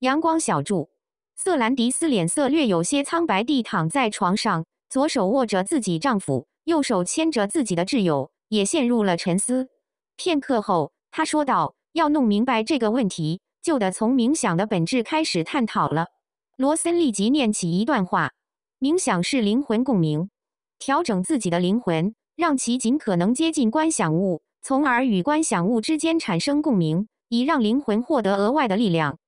阳光小筑，瑟兰迪斯脸色略有些苍白地躺在床上，左手握着自己丈夫，右手牵着自己的挚友，也陷入了沉思。片刻后，他说道：“要弄明白这个问题，就得从冥想的本质开始探讨了。”罗森立即念起一段话：“冥想是灵魂共鸣，调整自己的灵魂，让其尽可能接近观想物，从而与观想物之间产生共鸣，以让灵魂获得额外的力量。”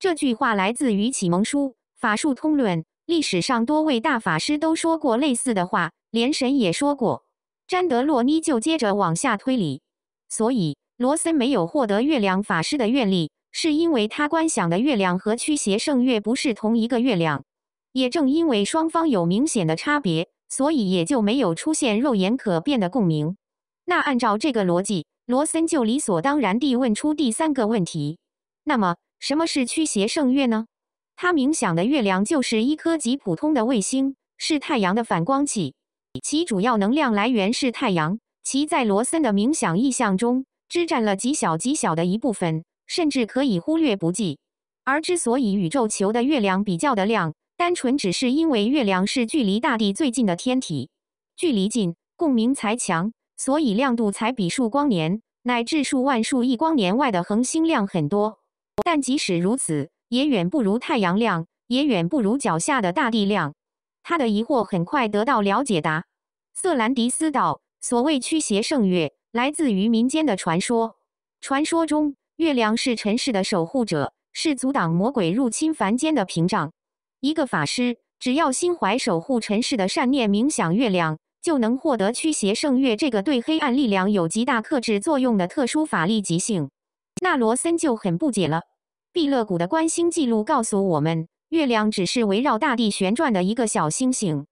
这句话来自于《启蒙书·法术通论》，历史上多位大法师都说过类似的话，连神也说过。詹德洛尼就接着往下推理。所以，罗森没有获得月亮法师的愿力，是因为他观想的月亮和驱邪圣月不是同一个月亮。也正因为双方有明显的差别，所以也就没有出现肉眼可辨的共鸣。那按照这个逻辑，罗森就理所当然地问出第三个问题：那么？什么是驱邪圣月呢？它冥想的月亮就是一颗极普通的卫星，是太阳的反光器，其主要能量来源是太阳。其在罗森的冥想意象中只占了极小极小的一部分，甚至可以忽略不计。而之所以宇宙球的月亮比较的亮，单纯只是因为月亮是距离大地最近的天体，距离近共鸣才强，所以亮度才比数光年乃至数万数亿光年外的恒星亮很多。但即使如此，也远不如太阳亮，也远不如脚下的大地亮。他的疑惑很快得到了解答。瑟兰迪斯道：“所谓驱邪圣月，来自于民间的传说。传说中，月亮是尘世的守护者，是阻挡魔鬼入侵凡间的屏障。一个法师，只要心怀守护尘世的善念，冥想月亮，就能获得驱邪圣月这个对黑暗力量有极大克制作用的特殊法力极性。”那罗森就很不解了。毕勒谷的观星记录告诉我们，月亮只是围绕大地旋转的一个小星星，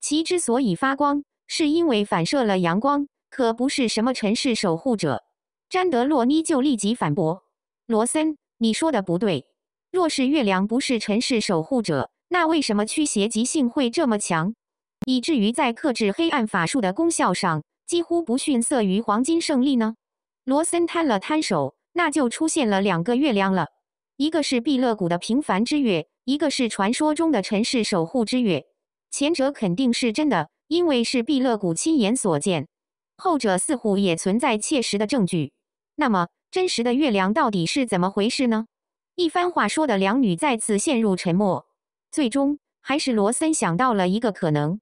其之所以发光，是因为反射了阳光，可不是什么尘世守护者。詹德洛尼就立即反驳：“罗森，你说的不对。若是月亮不是尘世守护者，那为什么驱邪极性会这么强，以至于在克制黑暗法术的功效上，几乎不逊色于黄金胜利呢？”罗森摊了摊手。那就出现了两个月亮了，一个是毕勒谷的平凡之月，一个是传说中的尘世守护之月。前者肯定是真的，因为是毕勒谷亲眼所见；后者似乎也存在切实的证据。那么真实的月亮到底是怎么回事呢？一番话说的两女再次陷入沉默。最终还是罗森想到了一个可能，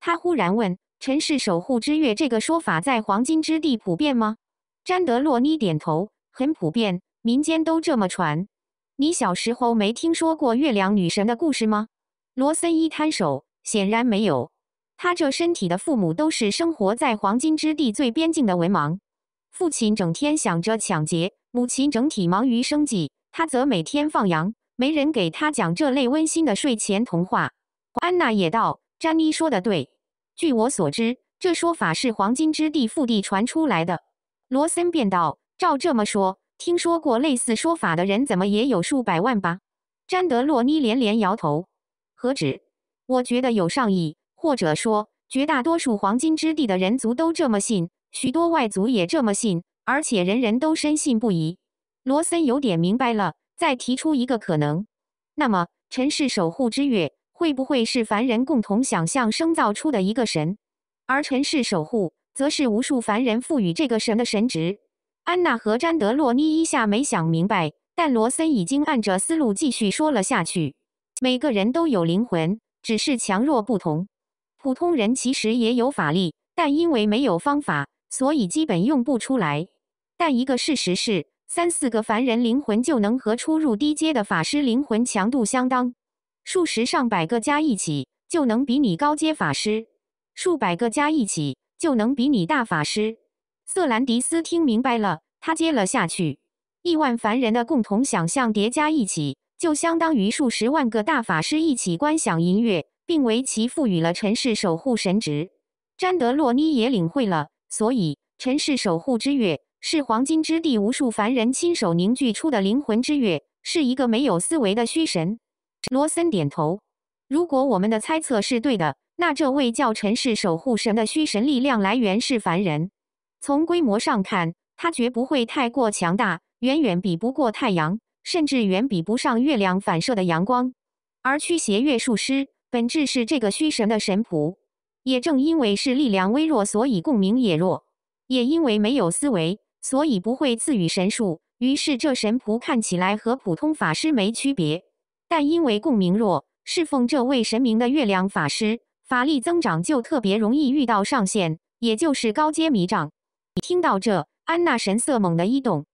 他忽然问：“尘世守护之月这个说法在黄金之地普遍吗？”詹德洛妮点头。很普遍，民间都这么传。你小时候没听说过月亮女神的故事吗？罗森一摊手，显然没有。他这身体的父母都是生活在黄金之地最边境的文盲，父亲整天想着抢劫，母亲整体忙于生计，他则每天放羊，没人给他讲这类温馨的睡前童话。安娜也道：“詹妮说的对，据我所知，这说法是黄金之地腹地传出来的。”罗森便道。照这么说，听说过类似说法的人怎么也有数百万吧？詹德洛尼连连摇头。何止？我觉得有上亿，或者说绝大多数黄金之地的人族都这么信，许多外族也这么信，而且人人都深信不疑。罗森有点明白了，再提出一个可能：那么，尘世守护之月会不会是凡人共同想象、生造出的一个神？而尘世守护，则是无数凡人赋予这个神的神职。安娜和詹德洛尼一下没想明白，但罗森已经按着思路继续说了下去。每个人都有灵魂，只是强弱不同。普通人其实也有法力，但因为没有方法，所以基本用不出来。但一个事实是，三四个凡人灵魂就能和初入低阶的法师灵魂强度相当；数十上百个加一起，就能比你高阶法师；数百个加一起，就能比你大法师。瑟兰迪斯听明白了，他接了下去。亿万凡人的共同想象叠加一起，就相当于数十万个大法师一起观想银月，并为其赋予了尘世守护神职。詹德洛尼也领会了，所以尘世守护之月是黄金之地无数凡人亲手凝聚出的灵魂之月，是一个没有思维的虚神。罗森点头。如果我们的猜测是对的，那这位叫尘世守护神的虚神力量来源是凡人。从规模上看，它绝不会太过强大，远远比不过太阳，甚至远比不上月亮反射的阳光。而驱邪月术师本质是这个虚神的神仆，也正因为是力量微弱，所以共鸣也弱。也因为没有思维，所以不会赐予神术。于是这神仆看起来和普通法师没区别，但因为共鸣弱，侍奉这位神明的月亮法师法力增长就特别容易遇到上限，也就是高阶迷障。听到这，安娜神色猛地一动。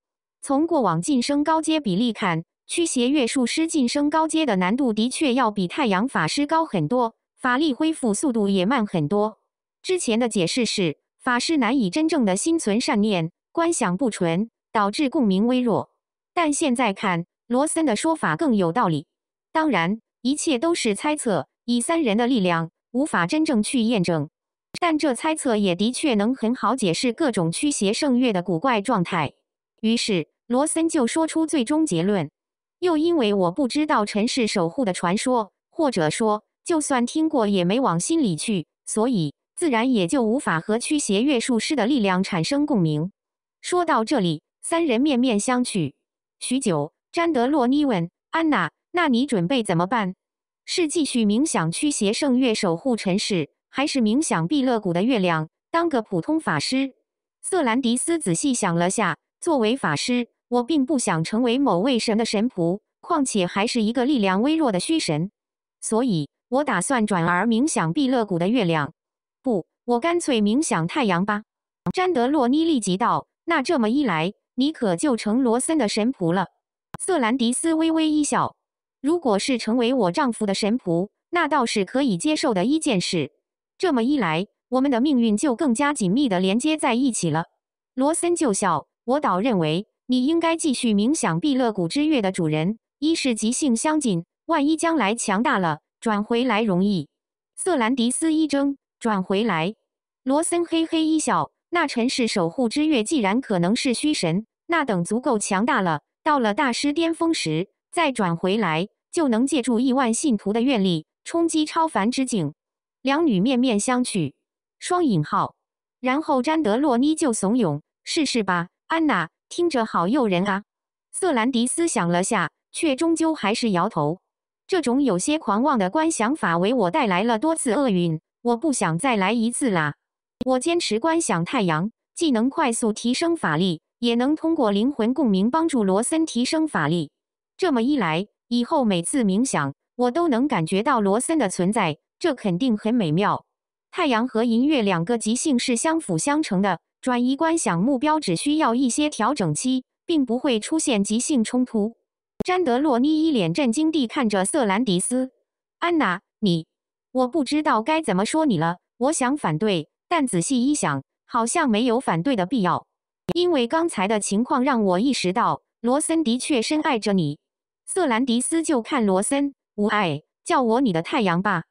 从过往晋升高阶比例看，驱邪月术师晋升高阶的难度的确要比太阳法师高很多，法力恢复速度也慢很多。之前的解释是法师难以真正的心存善念，观想不纯，导致共鸣微弱。但现在看，罗森的说法更有道理。当然，一切都是猜测，以三人的力量，无法真正去验证。但这猜测也的确能很好解释各种驱邪圣月的古怪状态。于是罗森就说出最终结论。又因为我不知道尘世守护的传说，或者说就算听过也没往心里去，所以自然也就无法和驱邪月术师的力量产生共鸣。说到这里，三人面面相觑，许久。詹德洛尼问安娜：“那你准备怎么办？是继续冥想驱邪圣月守护尘世？”还是冥想毕勒谷的月亮。当个普通法师，瑟兰迪斯仔细想了下。作为法师，我并不想成为某位神的神仆，况且还是一个力量微弱的虚神。所以，我打算转而冥想毕勒谷的月亮。不，我干脆冥想太阳吧。詹德洛妮立即道：“那这么一来，你可就成罗森的神仆了。”瑟兰迪斯微微一笑：“如果是成为我丈夫的神仆，那倒是可以接受的一件事。”这么一来，我们的命运就更加紧密地连接在一起了。罗森就笑，我倒认为你应该继续冥想毕勒谷之月的主人，一是即性相近，万一将来强大了，转回来容易。瑟兰迪斯一怔，转回来？罗森嘿嘿一笑，那尘世守护之月既然可能是虚神，那等足够强大了，到了大师巅峰时再转回来，就能借助亿万信徒的愿力冲击超凡之境。两女面面相觑，双引号，然后詹德洛妮就怂恿：“试试吧，安娜，听着好诱人啊。”瑟兰迪斯想了下，却终究还是摇头。这种有些狂妄的观想法为我带来了多次厄运，我不想再来一次啦。我坚持观想太阳，既能快速提升法力，也能通过灵魂共鸣帮助罗森提升法力。这么一来，以后每次冥想，我都能感觉到罗森的存在。这肯定很美妙。太阳和银月两个极性是相辅相成的。转移观想目标只需要一些调整期，并不会出现极性冲突。詹德洛尼一脸震惊地看着瑟兰迪斯。安娜，你，我不知道该怎么说你了。我想反对，但仔细一想，好像没有反对的必要，因为刚才的情况让我意识到，罗森的确深爱着你。瑟兰迪斯就看罗森。无碍，叫我你的太阳吧。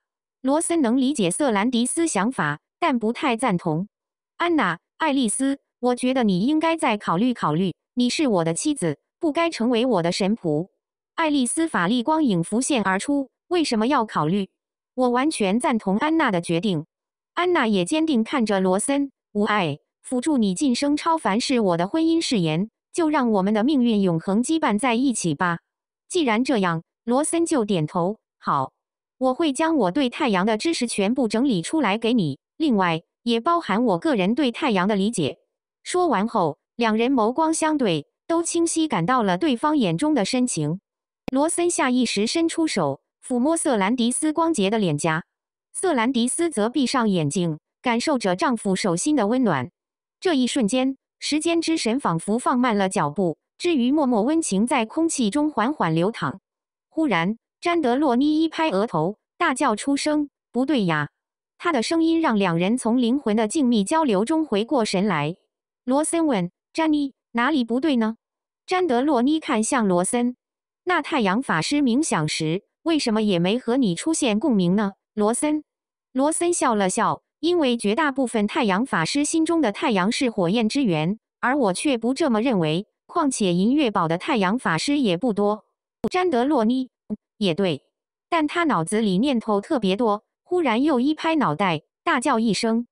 罗森能理解瑟兰迪斯想法，但不太赞同。安娜，爱丽丝，我觉得你应该再考虑考虑。你是我的妻子，不该成为我的神仆。爱丽丝法力光影浮现而出。为什么要考虑？我完全赞同安娜的决定。安娜也坚定看着罗森。无碍，辅助你晋升超凡是我的婚姻誓言。就让我们的命运永恒羁绊在一起吧。既然这样，罗森就点头。好。我会将我对太阳的知识全部整理出来给你，另外也包含我个人对太阳的理解。说完后，两人眸光相对，都清晰感到了对方眼中的深情。罗森下意识伸出手，抚摸瑟兰迪斯光洁的脸颊，瑟兰迪斯则闭上眼睛，感受着丈夫手心的温暖。这一瞬间，时间之神仿佛放慢了脚步，之余默默温情在空气中缓缓流淌。忽然。詹德洛尼一拍额头，大叫出声：“不对呀！”他的声音让两人从灵魂的静谧交流中回过神来。罗森问詹妮：“哪里不对呢？”詹德洛尼看向罗森：“那太阳法师冥想时，为什么也没和你出现共鸣呢？”罗森罗森笑了笑：“因为绝大部分太阳法师心中的太阳是火焰之源，而我却不这么认为。况且银月堡的太阳法师也不多。”詹德洛尼。也对，但他脑子里念头特别多，忽然又一拍脑袋，大叫一声：“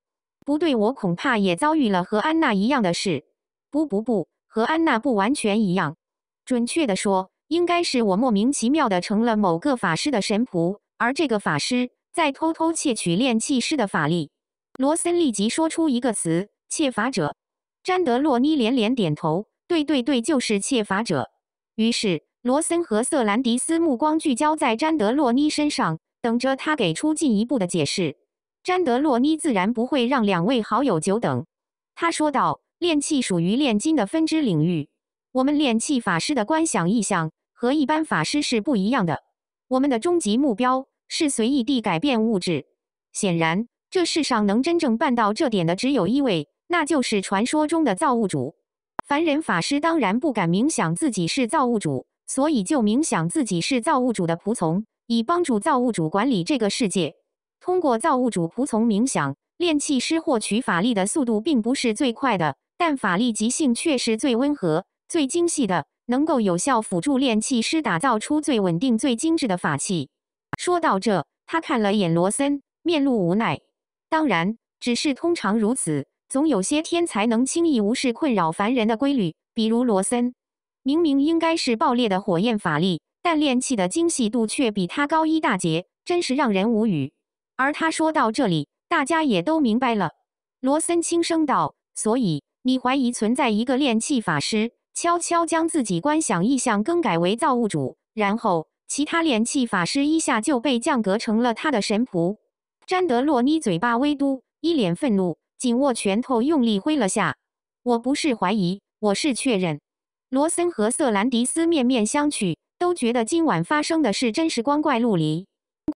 不对！我恐怕也遭遇了和安娜一样的事。”“不不不，和安娜不完全一样。准确的说，应该是我莫名其妙的成了某个法师的神仆，而这个法师在偷偷窃取炼气师的法力。”罗森立即说出一个词：“窃法者。”詹德洛妮连连点头：“对对对，就是窃法者。”于是。罗森和瑟兰迪斯目光聚焦在詹德洛尼身上，等着他给出进一步的解释。詹德洛尼自然不会让两位好友久等，他说道：“炼器属于炼金的分支领域，我们炼器法师的观想意向和一般法师是不一样的。我们的终极目标是随意地改变物质。显然，这世上能真正办到这点的只有一位，那就是传说中的造物主。凡人法师当然不敢冥想自己是造物主。”所以就冥想自己是造物主的仆从，以帮助造物主管理这个世界。通过造物主仆从冥想，炼器师获取法力的速度并不是最快的，但法力极性却是最温和、最精细的，能够有效辅助炼器师打造出最稳定、最精致的法器。说到这，他看了眼罗森，面露无奈。当然，只是通常如此，总有些天才能轻易无视困扰凡人的规律，比如罗森。明明应该是爆裂的火焰法力，但炼气的精细度却比他高一大截，真是让人无语。而他说到这里，大家也都明白了。罗森轻声道：“所以你怀疑存在一个炼气法师，悄悄将自己观想意象更改为造物主，然后其他炼气法师一下就被降格成了他的神仆。”詹德洛尼嘴巴微嘟，一脸愤怒，紧握拳头用力挥了下：“我不是怀疑，我是确认。”罗森和瑟兰迪斯面面相觑，都觉得今晚发生的事真是光怪陆离。